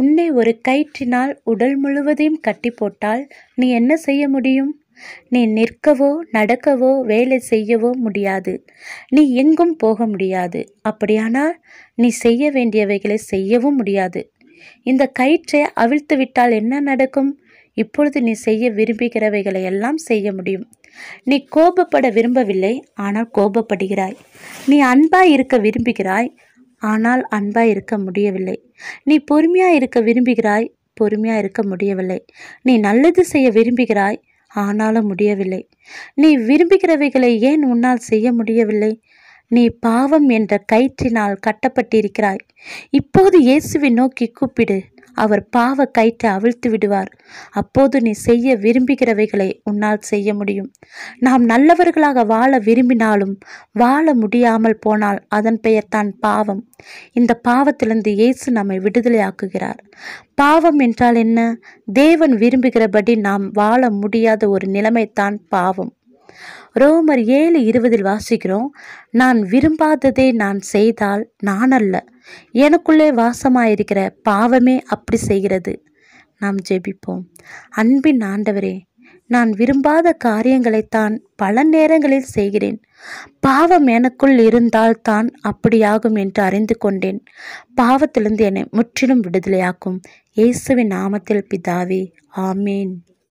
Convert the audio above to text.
உன்னை ஒரு கயிற்றினால் உடல் முழுவதையும் கட்டி போட்டால் நீ என்ன செய்ய முடியும் நீ நிற்கவோ நடக்கவோ வேலை செய்யவோ முடியாது நீ எங்கும் போக முடியாது அப்படியானால் நீ செய்ய வேண்டியவைகளை செய்யவும் முடியாது இந்த கயிற்றை அவிழ்த்து விட்டால் என்ன நடக்கும் இப்பொழுது நீ செய்ய விரும்புகிறவைகளை எல்லாம் செய்ய முடியும் நீ கோபப்பட விரும்பவில்லை ஆனால் கோபப்படுகிறாய் நீ அன்பாய் இருக்க விரும்புகிறாய் ஆனால் அன்பாக இருக்க முடியவில்லை நீ பொறுமையாக இருக்க விரும்புகிறாய் பொறுமையாக இருக்க முடியவில்லை நீ நல்லது செய்ய விரும்புகிறாய் ஆனாலும் முடியவில்லை நீ விரும்புகிறவைகளை ஏன் உன்னால் செய்ய முடியவில்லை நீ பாவம் என்ற கயிற்றினால் கட்டப்பட்டிருக்கிறாய் இப்போது இயேசுவை நோக்கி கூப்பிடு அவர் பாவ கயிற்றை அவிழ்த்து விடுவார் அப்போது நீ செய்ய விரும்புகிறவைகளை உன்னால் செய்ய முடியும் நாம் நல்லவர்களாக வாழ விரும்பினாலும் வாழ முடியாமல் போனால் அதன் பெயர்தான் பாவம் இந்த பாவத்திலிருந்து இயேசு நம்மை விடுதலையாக்குகிறார் பாவம் என்றால் என்ன தேவன் விரும்புகிறபடி நாம் வாழ முடியாத ஒரு நிலைமைத்தான் பாவம் ரோமர் ஏழு இருபதில் வாசிக்கிறோம் நான் விரும்பாததை நான் செய்தால் நான் அல்ல எனக்குள்ளே வாசமாயிருக்கிற பாவமே அப்படி செய்கிறது நாம் ஜெபிப்போம் அன்பின் ஆண்டவரே நான் விரும்பாத காரியங்களைத்தான் பல நேரங்களில் செய்கிறேன் பாவம் எனக்குள் இருந்தால் தான் அப்படியாகும் என்று அறிந்து கொண்டேன் பாவத்திலிருந்து என்னை முற்றிலும் விடுதலையாக்கும் இயேசுவின் நாமத்தில் பிதாவே ஆமேன்